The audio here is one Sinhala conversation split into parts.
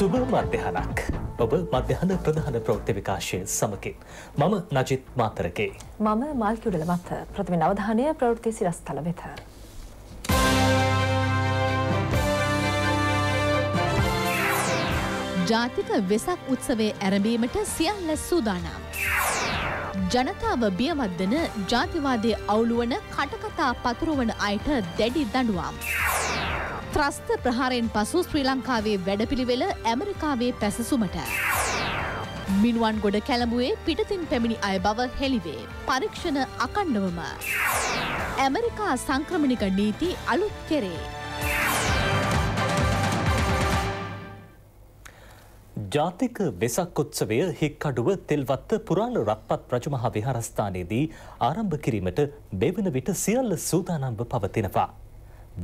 සුබ මධ්‍යහනක් ඔබ මධ්‍යහන ප්‍රධාන ප්‍රෞෘත්ති විකාශය සමකින් මම නජිත් මාතරකේ මම මාල්කුඩල මත ප්‍රථම අවධානය ප්‍රවෘත්ති සිරස්ථල වෙත. ජාතික වෙසක් උත්සවේ ඇරඹීමට සියල්ල සූදානම්. ජනතාව බියවද්දන ජාතිවාදය අවුලුවන කටකතා පතුරුවන අයට දැඩි දඩුවම්. ත්‍රස්ත ප්‍රහාරයෙන් පසු ශ්‍රී ලංකාවේ වැඩපිළිවෙල ඇමරිකාවේ පැසසුමට. මිනුවන් ගොඩ කැළඹුවේ පිටතින් පැමිණි අය බව හෙළිවේ. පරීක්ෂණ අකණ්ඩවම. ඇමරිකා සංක්‍රමණික නීති අලුත් කෙරේ. ජාතික වෙසක් උත්සවය හික්කඩුව තෙල්වත්ත පුරාණ රත්පත් රජමහා විහාරස්ථානයේදී ආරම්භ කිරීමට බෙවන විට සියල්ල සූදානම්ව පවතිනවා.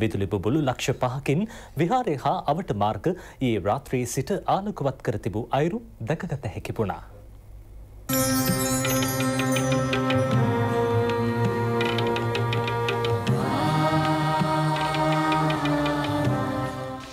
විදුලිබුබුලු ලක්ෂ පහකින් විහාරය හා අවට මාර්ග ඒ රාත්‍රී සිට ආලකුවත් කර තිබූ අයුරු දැකගත හැකිපුුණා.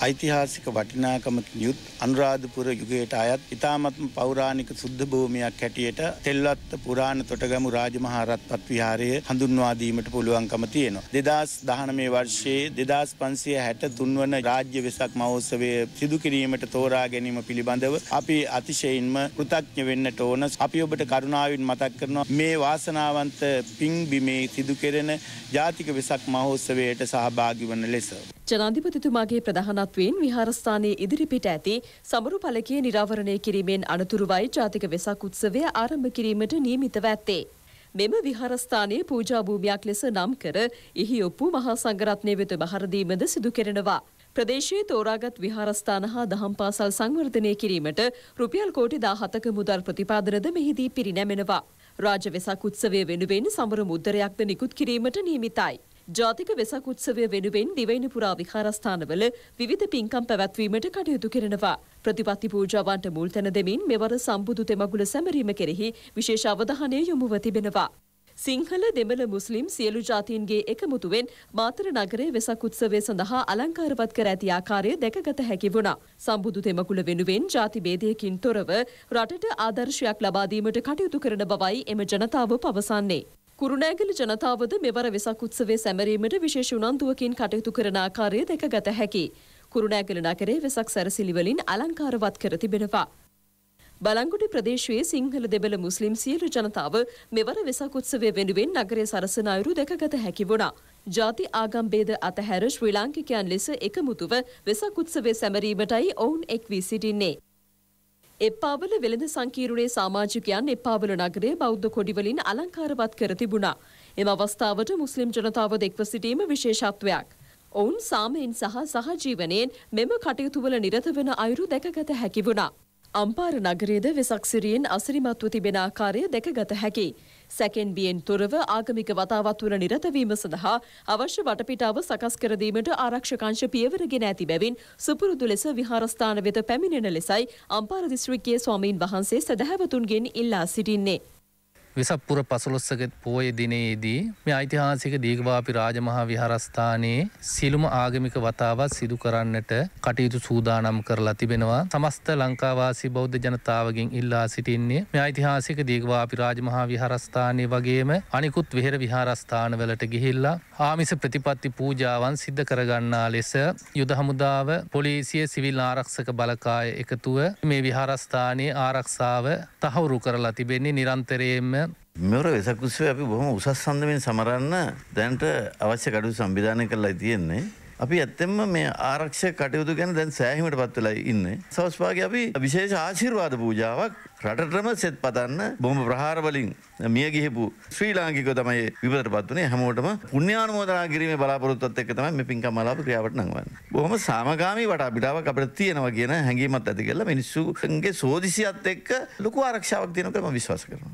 ඓතිහාසික වටිනාකමකින් යුත් අනුරාධපුර යුගයට අයත් ඉතාමත්ම පෞරාණික සුද්ධ භූමියක් හැටියට තෙල්වත්ත පුරාණ තොටගමු රාජමහා රත්පත් විහාරය හඳුන්වා දීමට පුළුවන්කම තියෙනවා. 2019 වර්ෂයේ 2563 වන රාජ්‍ය වෙසක් මහෝත්සවය සිදු කිරීමට තෝරා ගැනීම පිළිබඳව අපි අතිශයින්ම කෘතඥ වෙන්නට ඕන. අපි ඔබට කරුණාවෙන් මතක් කරනවා මේ වාසනාවන්ත පිං බිමේ සිදු කෙරෙන ජාතික වෙසක් මහෝත්සවයට සහභාගී වන ලෙස ජනාධිපතිතුමාගේ ප්‍රධානත්වයෙන් විහාරස්ථානයේ ඉදිරිපිට ඇති සමරු පලකය නිරාවරණය කිරීමෙන් අනතුරුවයි ජාතික වෙසක් උත්සවය ආරම්භ කිරීමට නියමිතව ඇත්තේ. මෙම විහාරස්ථානයේ පූජා භූමියක් ලෙස නම් කර එහි ඔප්පු මහා සංඝරත්නය වෙත බහරදීමද සිදු කෙරෙනවා. ප්‍රදේශයේ තෝරාගත් විහාරස්ථාන හා දහම් පාසල් සංවර්ධනය කිරීමට රුපියල් කෝටි 17ක මුදල් ප්‍රතිපාදනද මෙහිදී පිරිනැමෙනවා. රාජ වෙසක් උත්සවය වෙනුවෙන් සමර මුද්දරයක්ද නිකුත් කිරීමට නියමිතයි. ජාතික වෙසක් උත්සවය වෙනුවෙන් දිවයින පුරා විහාරස්ථානවල විවිධ පින්කම් පැවැත්වීමට කටයුතු කරනවා. ප්‍රතිපත්ති පූජාවන්ට මුල් තැන දෙමින් මෙවර සම්බුදු තෙමගුල සැමරීම කෙරෙහි විශේෂ අවධානය යොමුව තිබෙනවා. සිංහල දෙමළ මුස්ලිම් සියලු ජාතීන්ගේ එකමුතුවෙන් මාතර නගරයේ වෙසක් උත්සවය සඳහා අලංකාරවත් කර ඇති ආකාරය දැකගත හැකි වුණා. සම්බුදු තෙමකුල වෙනුවෙන් ජාති භේදයකින් තොරව රටට ආදර්ශයක් ලබා දීමට කටයුතු කරන බවයි එම ජනතාව පවසන්නේ. කුරුණෑගල ජනතාවද මෙවර වෙසක් උත්සවය සැමරීමට විශේෂ උනන්දුවකින් කටයුතු කරන ආකාරය දැකගත හැකි. කුරුණෑගල නගරේ වෙසක් සැරසිලිවලින් අලංකාරවත් කර තිබෙනවා. බලංගොඩ ප්‍රදේශයේ සිංහල දෙබල මුස්ලිම් සියලු ජනතාව මෙවර වෙසක් උත්සවය වෙනුවෙන් නගරයේ සරසන අයුරු දැකගත හැකි වුණා. ජාති ආගම් බේද අතහැර ශ්‍රී ලාංකිකයන් ලෙස එකමුතුව වෙසක් උත්සවය සැමරීමටයි ඔවුන් එක් වී සිටින්නේ. එප්පාවල වෙළඳ සංකීර්ණයේ සමාජිකයන් එප්පාවල නගරය බෞද්ධ කොඩිවලින් අලංකාරවත් කර තිබුණා. එම අවස්ථාවට මුස්ලිම් ජනතාව දෙක්ව සිටීම විශේෂත්වයක්. ඔවුන් සාමයෙන් සහ සහජීවනයෙන් මෙම කටයුතුවල නිරත වෙන අයුරු දැකගත හැකි වුණා. අම්පාර නගරයේද වෙසක් සිරියෙන් අසිරිමත්ව තිබෙන ආකාරය දැකගත හැකි. සැකෙන් බියෙන් තොරව ආගමික වතාවත් තුළ නිරතවීම සඳහා අවශ්‍ය වටපිටාව සකස් කර දීමට ආරක්ෂකංශ පියවරගෙන ඇති බැවින් සුපුරුදු ලෙස විහාරස්ථාන වෙත පැමිණෙන ලෙසයි අම්පාර දිස්ත්‍රික්කයේ ස්වාමීන් වහන්සේ සදහැවතුන්ගෙන් ඉල්ලා සිටින්නේ. වෙසප්පුර පසුලොස්සක පෝය දිනයේදී මේ ඓතිහාසික දීගවාපි රාජමහා විහාරස්ථානයේ සිළුම ආගමික වතාවත් සිදු කරන්නට කටයුතු සූදානම් කරලා තිබෙනවා. සමස්ත ලංකාවාසී බෞද්ධ ජනතාවගෙන් ඉල්ලා සිටින්නේ මේ ඓතිහාසික දීගවාපි රාජමහා විහාරස්ථානයේ වගේම අනිකුත් වෙහෙර විහාරස්ථානවලට ගිහිල්ලා ආමිස ප්‍රතිපත්ති පූජාවන් සිද්ධ කරගන්නා ලෙස යුද හමුදාව පොලිසිය සිවිල් ආරක්ෂක බලකාය එකතුව මේ විහාරස්ථානයේ ආරක්ෂාව තහවුරු කරලා තිබෙන්නේ නිරන්තරයෙන්ම මෙවර වෙසකුස්සේ අපි බොහොම උසස් සඳමින් සමරන්න දැන්ට අවශ්‍ය කඩු සම්විධානය කරලා තියෙන්නේ. අපි ඇත්තෙම මේ ආරක්ෂ කටයුතු ගැන දැන් සෑහිමට පත්වෙලා ඉන්න. සවස්පාගේ අපි විශේෂ ආශිර්වාද පූජාවක් රටටම සෙත් පතන්න බොම ප්‍රහාරවලින් මිය ගිහිපු ශ්‍රී ලාංකික තමයි විපතට පත්වනේ හැමෝටම පුුණ්‍යානමෝදනා කිරීම බලාපොරොත්වත් එක් තම මේ පින්ක මලාප ක්‍රියාවට නංවන්න. බොහම සාමගාමී වට අපිටාව අපට තියෙනවා කියන හැඟීමත් ඇති කරලා මිනිස්සුන්ගේ සෝදිසියත් එක්ක ලොකු ආරක්ෂාවක් තියනකම විශ්වාස කරනවා.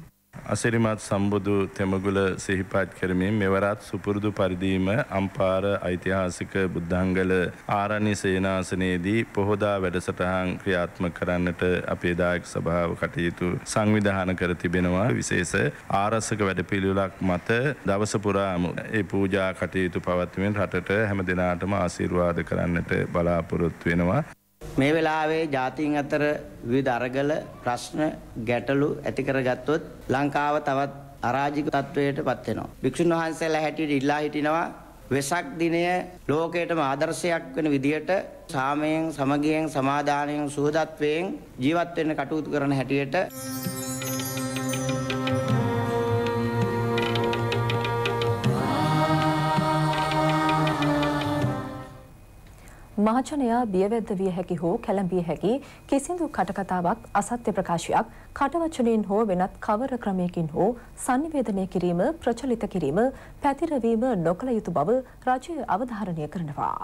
අසිරිමත් සම්බුදු තෙමගුල සිහිපත් කරමින් මෙවරත් සුපුරුදු පරිදිම අම්පාර ඓතිහාසික බුද්ධංගල ආරණ්‍ය සේනාසනයේදී පොහොදා වැඩසටහන් ක්‍රියාත්මක කරන්නට අපේ දායක සභාව කටයුතු සංවිධාන කර තිබෙනවා විශේෂ ආරසක වැඩපිළිවෙලක් මත දවස පුරාම ඒ පූජා කටයුතු පවත්වමින් රටට හැම දිනාටම ආශිර්වාද කරන්නට බලාපොරොත්තු වෙනවා මේ වෙලාවේ ජාතීන් අතර විවිධ අරගල ප්‍රශ්න ගැටලු ඇති කරගත්තොත් ලංකාව තවත් අරාජික තත්වයට පත් වෙනවා. භික්ෂුන් වහන්සේලා හැටියට ඉල්ලා හිටිනවා වෙසක් දිනය ලෝකයටම ආදර්ශයක් වෙන විදියට සාමයෙන් සමගියෙන් සමාදානයෙන් සුහදත්වයෙන් ජීවත් වෙන්න කටයුතු කරන හැටියට මහජනයා බියවැද්ද විය හැකි හෝ කැළඹිය හැකි කිසිදු කටකතාවක් අසත්‍ය ප්‍රකාශයක් කටවචනයෙන් හෝ වෙනත් කවර ක්‍රමයකින් හෝ sannivedanaya කිරීම ප්‍රචලිත කිරීම පැතිරවීම නොකළ යුතු බව රජය අවධාරණය කරනවා.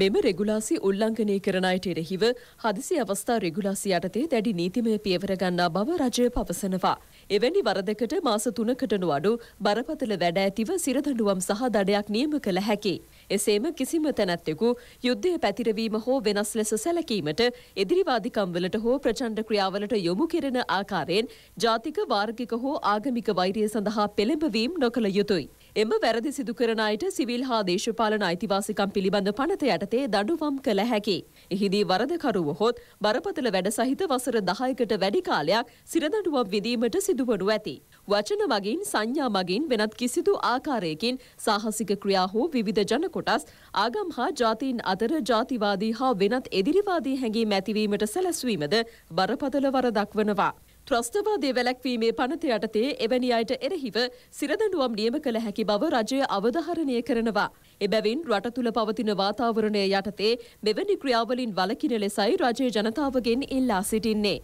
මෙම රෙගුලාසි උල්ලංඝනය කරන අයට එරෙහිව හදිසි අවස්ථා රෙගුලාසි යටතේ දැඩි නීතිමය පියවර ගන්නා බව රජය පවසනවා. එවැනි වරදකට මාස තුනකටනු අඩු බරපතල වැඩ ඇතිව සිරදඩුවම් සහ දඩයක් නියම කළ හැකි. එසේම කිසිම තැනැත්තෙකු යුද්ධය පැතිරවීම හෝ වෙනස් ලෙස සැලකීමට එදිරිවාදිකම්වලට හෝ ප්‍රචණ්ඩ ක්‍රියාවලට යොමු කෙරෙන ආකාරයෙන් ජාතික වාර්ගික හෝ ආගමික වෛරය සඳහා පෙළඹවීම් නොකළ යුතුයි. එම වැරදි සිදු කරන අයට සිවිල් හා දේශපාලන අයිතිවාසිකම් පිළිබඳ පනත යටතේ දඩුවම් කළ හැකි. එහිදී වරදකරුව හොත් බරපතල වැඩ සහිත වසර 10කට වැඩි කාලයක් සිරදඬුවම් විදීමට සිදුවනු ඇති. වචන මගින් සංඥා මගින් වෙනත් කිසිදු ආකාරයකින් සාහසික ක්‍රියා හෝ විවිධ ජන කොටස් ආගම් හා ජාතීන් අතර ජාතිවාදී හා වෙනත් එදිරිවාදී හැඟීම් ඇතිවීමට සැලැස්වීමද බරපතල වරදක් වනවා. ත්‍රස්තවාදය වැලැක්වීමේ පනත යටතේ එවැනි අයට එරෙහිව සිරදඬුවම් නියම කළ හැකි බව රජය අවධාරණය කරනවා. එබැවින් රට තුළ පවතින වාතාවරණය යටතේ මෙවැනි ක්‍රියාවලින් වලකින ලෙසයි රජය ජනතාවගෙන් ඉල්ලා සිටින්නේ.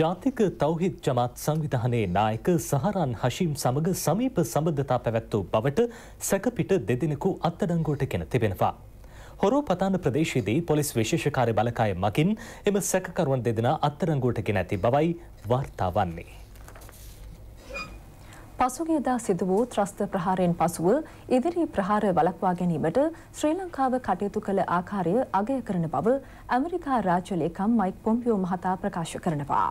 ජාතික තවහිත් ජමත් සංවිධානයේ නායක සහරන් හශීම් සමඟ සමීප සබඳතා පැවැත්වූ බවට සැකපිට දෙදෙනෙකු අත්තඩංගෝට කෙන තිබෙනවා. හොරෝපතාන ප්‍රදේශයේදී පොලිස් විශේෂ කාර්ය බලකාය මගින් එම සැකකරුවන් දෙදෙනා අත්තරංගුවට ගෙන ඇති බවයි වාර්තා වන්නේ. පසුගියදා සිදු වූ ත්‍රස්ත ප්‍රහාරයෙන් පසුව ඉදිරි ප්‍රහාර වළක්වා ගැනීමට ශ්‍රී ලංකාව කටයුතු කළ ආකාරය අගය කරන බව ඇමරිකා රාජ්‍ය ලේකම් මයික් පොම්පියෝ මහතා ප්‍රකාශ කරනවා.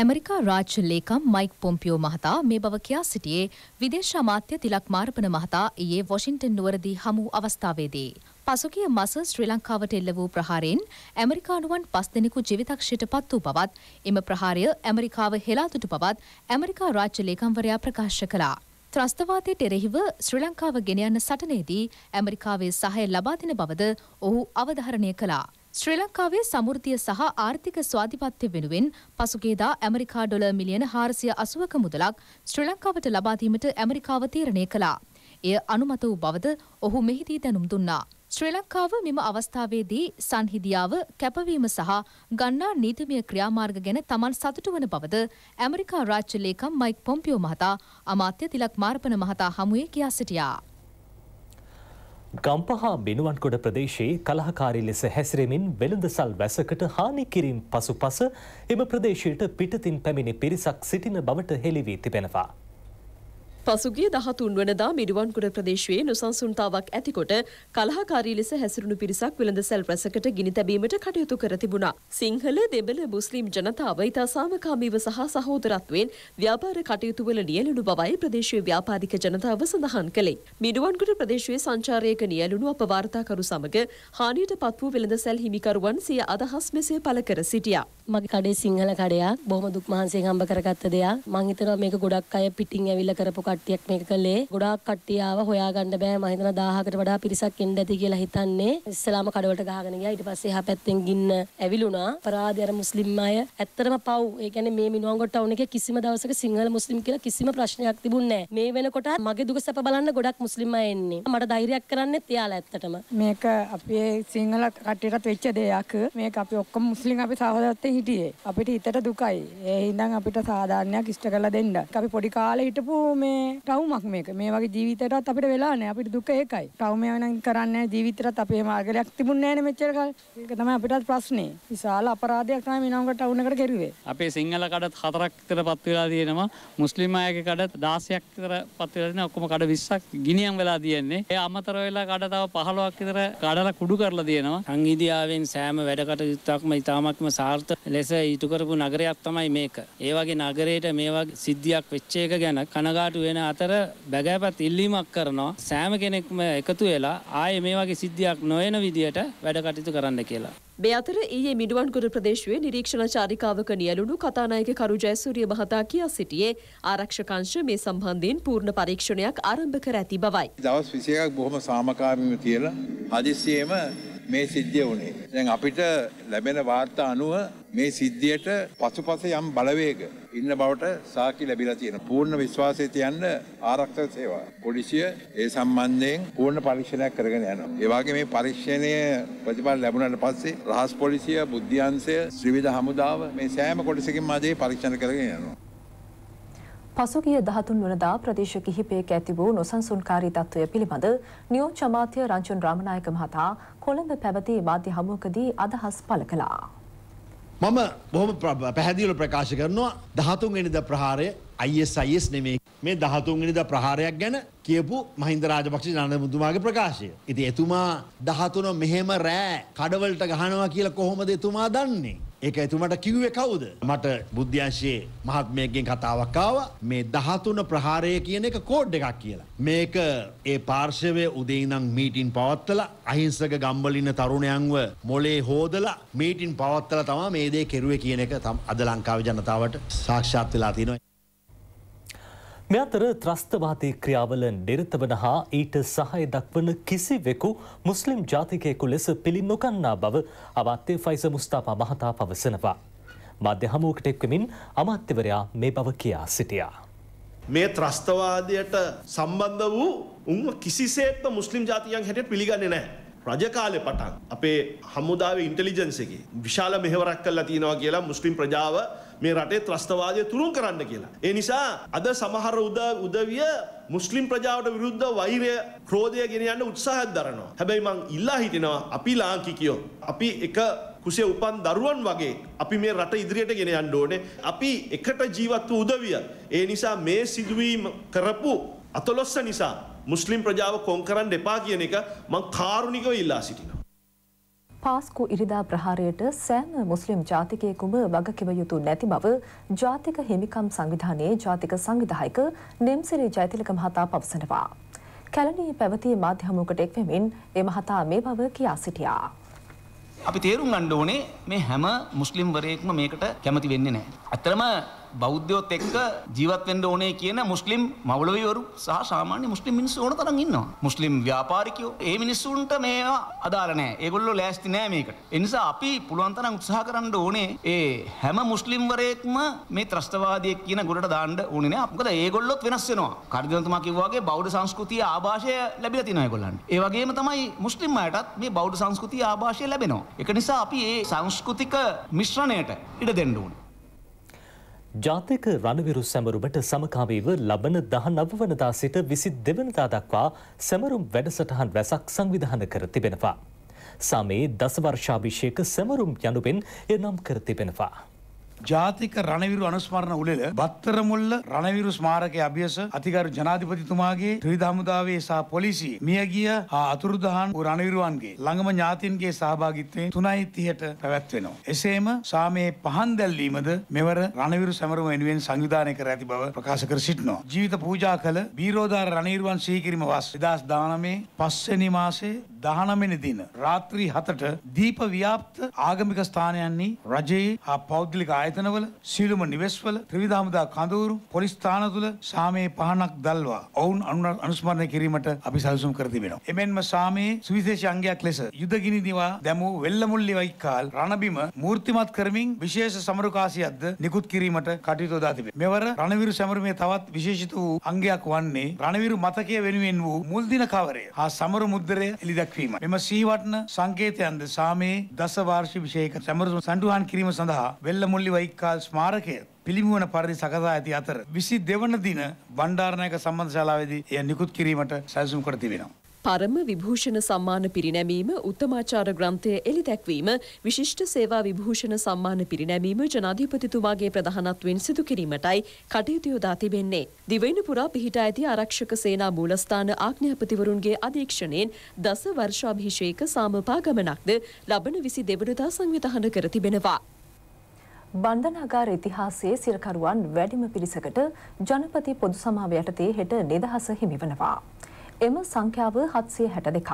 ඇමරිකා රාජ්‍ය ලේකම් මයික් පොම්පියෝ මහතා මේ බව කියා සිටියේ විදේශ අමාත්‍ය තිලක් මාරපන මහතා ඊයේ වොෂින්ටන් නුවරදී හමු අවස්ථාවේදී. පසුගිය මස ශ්‍රී ලංකාවට එල්ල වූ ප්‍රහාරයෙන් ඇමරිකානුවන් පස් දෙනෙකු ජීවිතක්ෂයට පත් වූ බවත් එම ප්‍රහාරය ඇමරිකාව හෙලාතුට බවත් ඇමරිකා රාජ්‍ය ලේකම්වරයා ප්‍රකාශ කළා. ත්‍රස්තවාදයට එරෙහිව ශ්‍රී ලංකාව ගෙනයන්න සටනේදී ඇමරිකාවේ සහය ලබා දෙන බවද ඔහු අවධාරණය කළා. ශ්‍රී ලංකාවේ සමෘද්ධිය සහ ආර්ථික ස්වාධිපත්‍ය වෙනුවෙන් පසුගියදා ඇමරිකා ඩොලර් මිලියන 480ක මුදලක් ශ්‍රී ලංකාවට ලබා දීමට ඇමරිකාව තීරණය කළා. එය අනුමත වූ බවද ඔහු මෙහිදී දැනුම් දුන්නා. ශ්‍රී ලංකාව මෙම අවස්ථාවේදී සංහිදියාව කැපවීම සහ ගන්නා නීතිමය ක්‍රියාමාර්ග ගැන Taman සතුටු වන බවද ඇමරිකා රාජ්‍ය ලේකම් මයික් පොම්පියෝ මහතා අමාත්‍ය තිලක් මාර්පන මහතා හමුවේ කියා සිටියා. ගම්පහ බිනුවන්කොඩ ප්‍රදේශයේ කලහකාරී ලෙස හැසිරෙමින් වෙළඳසල් වැසකට හානි කිරීම පසු පස එම ප්‍රදේශයට පිටතින් පැමිණි පිරිසක් සිටින බවට හෙළිවී තිබෙනවා. පසුගිය 13 වනදා මිරුවන්කුඩ ප්‍රදේශයේ නොසන්සුන්තාවක් ඇතිකොට කලහකාරී ලෙස හැසිරුණු පිරිසක් වෙළඳ සැල් රැසකට ගිනි තැබීමට කටයුතු කර තිබුණා. සිංහල දෙබල මුස්ලිම් ජනතාව ඉතා සාමකාමීව සහ සහෝදරත්වයෙන් ව්‍යාපාර කටයුතු වල නියැලුණු බවයි ප්‍රදේශීය ව්‍යාපාරික ජනතාව සඳහන් කළේ. මිරුවන්කුඩ ප්‍රදේශයේ සංචාරයක නියැලුණු අප වාර්තාකරු සමග හානියට පත් වූ වෙළඳ සැල් හිමිකරුවන් සිය අදහස් මෙසේ පළ කර සිටියා. මගේ කඩේ සිංහල කඩයක් බොහොම දුක් මහන්සියෙන් හම්බ කරගත්ත දෙයක්. මං හිතනවා මේක ගොඩක් අය පිටින් ඇවිල්ලා කරපු කට්ටියක් මේක කළේ. ගොඩාක් කට්ටිය ආව හොයාගන්න බෑ මම හිතන 1000කට වඩා පිරිසක් එන්න ඇති කියලා හිතන්නේ. ඉස්සලාම කඩවලට ගහගෙන ගියා. ඊට පස්සේ එහා පැත්තෙන් ගින්න ඇවිලුණා. අපරාධය අර මුස්ලිම් අය ඇත්තටම පව්. ඒ කියන්නේ මේ මිනුවන්ගොඩ ටවුන් එකේ කිසිම දවසක සිංහල මුස්ලිම් කියලා කිසිම ප්‍රශ්නයක් තිබුණේ නැහැ. මේ වෙනකොට මගේ දුක සැප බලන්න ගොඩක් මුස්ලිම් අය එන්නේ. මට ධෛර්යයක් කරන්න තියාලා ඇත්තටම. මේක අපේ සිංහල කට්ටියටත් වෙච්ච දෙයක්. මේක අපි ඔක්කොම මුස්ලිම් අපි සහෝදරත්වයෙන් හිටියේ. අපිට හිතට දුකයි. ඒ හින්දා අපිට සාධාරණයක් ඉෂ්ට කරලා දෙන්න. අපි පොඩි කාලේ හිටපු මේ ටවුමක් මේක මේ වගේ ජීවිතයටත් අපිට වෙලා නෑ අපිට දුක ඒකයි ටවුම වෙනම් කරන්නේ ජීවිතයටත් අපේ මාර්ගයක් තිබුණේ නෑනේ මෙච්චර කාල ඒක තමයි අපිටත් ප්‍රශ්නේ විශාල අපරාධයක් තමයි මිනවග ටවුන් එකට කෙරුවේ අපේ සිංහල කඩත් හතරක් විතර පත් වෙලා තියෙනවා මුස්ලිම් අයගේ කඩත් 16ක් විතර පත් වෙලා තියෙනවා ඔක්කොම කඩ 20ක් ගිනියම් වෙලා තියෙන්නේ ඒ අමතර වෙලා කඩ තව 15ක් විතර කඩලා කුඩු කරලා තියෙනවා සංහිඳියාවෙන් සෑම වැඩකටයුත්තක්ම ඉතාමත්ම සාර්ථක ලෙස ඉටු කරපු නගරයක් තමයි මේක ඒ වගේ නගරයට මේ වගේ සිද්ධියක් වෙච්ච එක ගැන කනගාටු වෙන වෙන අතර බැගෑපත් ඉල්ලීමක් කරනවා සෑම කෙනෙක්ම එකතු වෙලා ආය මේ වගේ සිද්ධියක් නොයන විදියට වැඩ කටයුතු කරන්න කියලා. මේ අතර ඊයේ මිඩුවන්ගොඩ ප්‍රදේශයේ නිරීක්ෂණ චාරිකාවක නියලුණු කතානායක කරු ජයසූරිය මහතා කියා සිටියේ ආරක්ෂකංශ මේ සම්බන්ධයෙන් පූර්ණ පරීක්ෂණයක් ආරම්භ කර ඇති බවයි. දවස් 21ක් බොහොම සාමකාමීව කියලා හදිස්සියෙම මේ සිද්ධිය වුණේ. දැන් අපිට ලැබෙන වාර්තා අනුව මේ සිද්ධියට පසුපස යම් බලවේග ඉන්න බවට සාකි ලැබිලා තියෙනවා. පූර්ණ විශ්වාසය තියන්න ආරක්ෂක සේවා පොලිසිය ඒ සම්බන්ධයෙන් පූර්ණ පරීක්ෂණයක් කරගෙන යනවා. ඒ වගේ මේ පරීක්ෂණය ප්‍රතිඵල ලැබුණාට පස්සේ රහස් පොලිසිය, බුද්ධි අංශය, ත්‍රිවිධ හමුදාව මේ සෑම කොටසකින්ම අද පරීක්ෂණ කරගෙන යනවා. පසුගිය දහතුන් වනදා ප්‍රදේශ කිහිපයක ඇති වූ නොසන්සුන්කාරී තත්ත්වය පිළිබඳ නියෝජ්‍ය අමාත්‍ය රංජන් රාමනායක මහතා කොළඹ පැවති මාධ්‍ය හමුවකදී අදහස් පළ කළා. මම බොහොම පැහැදිලිව ප්‍රකාශ කරනවා 13 වෙනිදා ප්‍රහාරය ISIS නෙමෙයි. මේ 13 වෙනිදා ප්‍රහාරයක් ගැන කියපු මහින්ද රාජපක්ෂ ජනාධිපතිතුමාගේ ප්‍රකාශය. ඉතින් එතුමා 13 මෙහෙම රෑ කඩවලට ගහනවා කියලා කොහොමද එතුමා දන්නේ? ඒක එතුමට කිව්වේ කවුද? මට බුද්ධ්‍යංශයේ මහත්මයෙක්ගෙන් කතාවක් ආවා මේ 13 ප්‍රහාරය කියන එක කෝඩ් එකක් කියලා. මේක ඒ පාර්ශවයේ උදේ ඉඳන් මීටින් පවත්වලා අහිංසක ගම්වල ඉන්න තරුණයන්ව මොලේ හොදලා මීටින් පවත්වලා තමයි මේ දේ කෙරුවේ කියන එක අද ලංකාවේ ජනතාවට සාක්ෂාත් වෙලා තියෙනවා. මෙ අතර ත්‍රස්තවාදී ක්‍රියාවල නිරත වන හා ඊට සහය දක්වන කිසිවෙකු මුස්ලිම් ජාතිකයෙකු ලෙස පිළි නොගන්නා බව අමාත්‍ය ෆයිස මුස්ථාපා මහතා පවසනවා. මධ්‍ය හමුවකට එක්වමින් අමාත්‍යවරයා මේ බව කියා සිටියා. මේ ත්‍රස්තවාදයට සම්බන්ධ වූ උන් කිසිසේත්ම මුස්ලිම් ජාතියන් හැටියට පිළිගන්නේ නැහැ. රජකාලෙ පටන් අපේ හමුදාවේ ඉන්ටලිජන්ස් එකේ විශාල මෙහෙවරක් කරලා තියෙනවා කියලා මුස්ලිම් ප්‍රජාව මේ රටේ ත්‍රස්තවාදය තුරුම් කරන්න කියලා. ඒ නිසා අද සමහර උද උදවිය මුස්ලිම් ප්‍රජාවට විරුද්ධ වෛරය ක්‍රෝධය ගෙන යන්න උත්සාහයක් දරනවා. හැබැයි මං ඉල්ලා හිටිනවා අපි ලාංකිකයෝ අපි එක කුසේ උපන් දරුවන් වගේ අපි මේ රට ඉදිරියට ගෙන යන්න ඕනේ. අපි එකට ජීවත් වූ උදවිය. ඒ නිසා මේ සිදුවීම කරපු අතලොස්ස නිසා මුස්ලිම් ප්‍රජාව කොන් කරන්න එපා කියන එක මං කාරුණිකව ඉල්ලා සිටිනවා. පාස්කු ඉරිදා ප්‍රහාරයට සෑම මුස්ලිම් ජාතිකයෙකුම වගකිව යුතු නැති බව ජාතික හිමිකම් සංවිධානයේ ජාතික සංවිධායක නෙම්සිරි ජයතිලක මහතා පවසනවා. කැලණියේ පැවති මාධ්‍යමකට එක්වෙමින් ඒ මහතා මේ බව කියා සිටියා. අපි තේරුම් ගන්න ඕනේ මේ හැම මුස්ලිම්වරයෙක්ම මේකට කැමති වෙන්නේ නැහැ. ඇත්තටම බෞද්ධයොත් එක්ක ජීවත් වෙන්න ඕනේ කියන මුස්ලිම් මවුලවිවරු සහ සාමාන්‍ය මුස්ලිම් මිනිස්සු ඕන තරම් ඉන්නවා. මුස්ලිම් ව්‍යාපාරිකයෝ ඒ මිනිස්සුන්ට මේවා අදාළ නැහැ. ඒගොල්ලෝ ලෑස්ති නැහැ මේකට. ඒ නිසා අපි පුළුවන් තරම් උත්සාහ කරන්න ඕනේ ඒ හැම මුස්ලිම්වරයෙක්ම මේ ත්‍රස්තවාදියෙක් කියන ගොඩට දාන්න ඕනේ නැහැ. මොකද ඒගොල්ලොත් වෙනස් වෙනවා. කාර්දිනතුමා කිව්වා වගේ බෞද්ධ සංස්කෘතිය ආభాෂය ලැබිලා තිනවා ඒගොල්ලන්ට. ඒ වගේම තමයි මුස්ලිම් අයටත් මේ බෞද්ධ සංස්කෘතිය ආభాෂය ලැබෙනවා. ඒක නිසා අපි මේ සංස්කෘතික මිශ්‍රණයට ඉඩ දෙන්න ඕනේ. ජාතික රණවිරු සැමරුමට සමකාමීව ලබන දහ නවවනදා සිට විසි දෙවනදා දක්වා සැමරුම් වැඩසටහන් රැසක් සංවිධාන කර තිබෙනවා. සමේ දසවර්ෂාභිෂයක සැමරුම් යනුවෙන් එනම් කර තිබෙනවා. ජාතික රණවිරු අනුස්මරණ උළෙල බත්තරමුල්ල රණවිරු ස්මාරකයේ අභියස අතිගරු ජනාධිපතිතුමාගේ ත්‍රිවිධ හමුදාවේ සහ පොලිසිය මියගිය හා අතුරුදහන් වූ රණවිරුවන්ගේ ළඟම ඥාතින්ගේ සහභාගිත්වයෙන් 3:30ට පැවැත්වෙනවා. එසේම සාමයේ පහන් දැල්වීමද මෙවර රණවිරු සැමරුම වෙනුවෙන් සංවිධානය කර ඇති බව ප්‍රකාශ කර සිටිනවා. ජීවිත පූජා කළ බීරෝදාර රණවිරුවන් සිහිකිරීම වස් 2019 5 වෙනි මාසයේ දහනමෙන දින රාත්‍රී හතට දීප ව්‍යාප්ත ආගමික ස්ථානයන්නේ රජයේ හා පෞද්ගලික ආයතනවල සීලුම නිවෙස්වල ත්‍රිවිධාමදා කඳවුරු පොලිස් ස්ථාන තුළ සාමයේ පහනක් දල්වා ඔවුන් අනුස්මරණය කිරීමට අපි සැලසුම් කර තිබෙනවා. එමෙන්ම සාමයේ සුවිශේෂ අංගයක් ලෙස යුදගිනි දිවා දැමූ වෙල්ලමුල්ලි වයිකාල් රණබිම මූර්තිමත් කරමින් විශේෂ සමරුකාසියක්ද නිකුත් කිරීමට කටයුතු දා තිබේ. මෙවර රණවිරු සැමරුමේ තවත් විශේෂිත වූ අංගයක් වන්නේ රණවිරු මතකය වෙනුවෙන් වූ මුල් දින කවරය හා සමරු මුද්‍රය එළිදැක් දැක්වීම. මෙම සීවටන සංකේතයන්ද සාමයේ දස වාර්ෂි විශේෂක සැමරුම් සඳහන් කිරීම සඳහා වෙල්ලමුල්ලි වෛකාල් ස්මාරකය පිළිමුවන පරිදි සකසා ඇති අතර 22 වන දින බණ්ඩාරනායක සම්බන්ධ ශාලාවේදී එය නිකුත් කිරීමට සැලසුම් කර තිබෙනවා. පරම විභූෂණ සම්මාන පිරිනැමීම උත්තමාචාර ග්‍රන්ථය එළි දැක්වීම විශිෂ්ට සේවා විභූෂණ සම්මාන පිරිනැමීම ජනාධිපතිතුමාගේ ප්‍රධානත්වෙන් සිදු කිරීමටයි කටයුතු යොදා තිබෙන්නේ. දිවයින පුරා පිහිටා ඇති ආරක්ෂක සේනා මූලස්ථාන ආඥාපතිවරුන්ගේ අධීක්ෂණයෙන් දස වර්ෂාභිෂේක සාමපා ගමනක්ද ලබන විසි දෙවනදා සංවිධාන කර තිබෙනවා. බන්ධනාගාර ඉතිහාසයේ සිරකරුවන් වැඩිම පිරිසකට ජනපති පොදු සමාව යටතේ හෙට නිදහස හිමිවනවා. එම සංඛ්‍යාව 762ක්.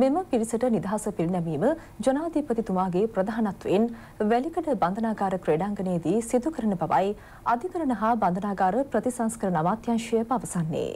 මෙම පිරිසට නිදහස පිරිනැමීම ජනාධිපතිතුමාගේ ප්‍රධානත්වයෙන් වැලිකඩ බන්ධනාගාර ක්‍රීඩාංගණයේදී සිදු කරන බවයි අධිකරණ හා බන්ධනාගාර ප්‍රතිසංස්කරණ අමාත්‍යාංශය පවසන්නේ.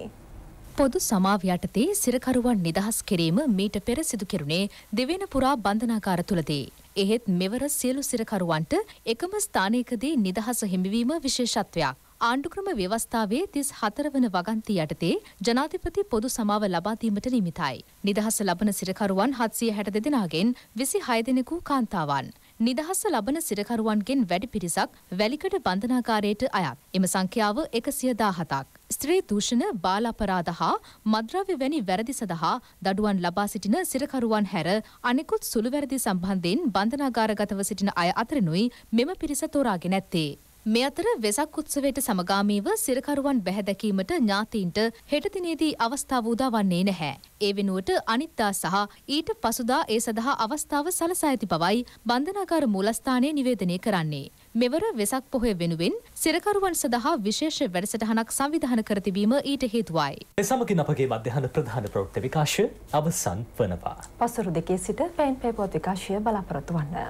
පොදු සමාව යටතේ සිරකරුවන් නිදහස් කිරීම මීට පෙර සිදු කෙරුණේ දෙවෙන පුරා බන්ධනාකාර තුළදී. එහෙත් මෙවර සියලු සිරකරුවන්ට එකම ස්ථානයකදී නිදහස හිමිවීම විශේෂත්වයක්. ආණ්ඩුක්‍රම ව්‍යවස්ථාවේ 34 වන වගන්ති යටතේ ජනාධිපති පොදු සමාව ලබා දීමට නිමිතයි. නිදහස ලබන සිරකරුවන් 762 දෙනාගෙන් 26 දෙනෙකු කාන්තාවන්. නිදහස ලබන සිරකරුවන්ගෙන් වැඩි පිරිසක් වැලිකඩ බන්ධනාකාරයට අයත්. එම සංඛ්‍යාව 117ක්. ස්ත්‍රී දූෂණ බාල අපරාධ හා මද්‍රව්‍ය වැනි වැරදි සඳහා දඩුවම් ලබා සිටින සිරකරුවන් හැර අනෙකුත් සුළු වැරදි සම්බන්ධයෙන් බන්ධනාගාරගතව සිටින අය අතරිනුයි මෙම පිරිස තෝරාගෙන ඇත්තේ. මේ අතර වෙසක් උත්සවයට සමගාමීව සිරකරුවන් බැහැදැකීමට ඥාතීන්ට හෙට දිනේදී අවස්ථාව උදා වන්නේ නැහැ. ඒ වෙනුවට අනිද්දා සහ ඊට පසුදා ඒ සඳහා අවස්ථාව සලසා ඇති බවයි බන්ධනාගාර මූලස්ථානය නිවේදනය කරන්නේ. මෙවර වෙසක් පොහොය වෙනුවෙන් සිරකරුවන් සඳහා විශේෂ වැඩසටහනක් සංවිධාන කර තිබීම ඊට හේතුවයි. එසමගින් අපගේ මධ්‍යහන ප්‍රධාන ප්‍රවෘත්ති විකාශය අවසන් වනවා. පසුරු දෙකේ සිට පැන් පේපොත් විකාශය බලාපොරොත්තු වන්න.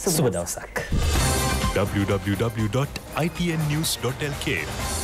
සුබ දවසක් www.itnnews.lk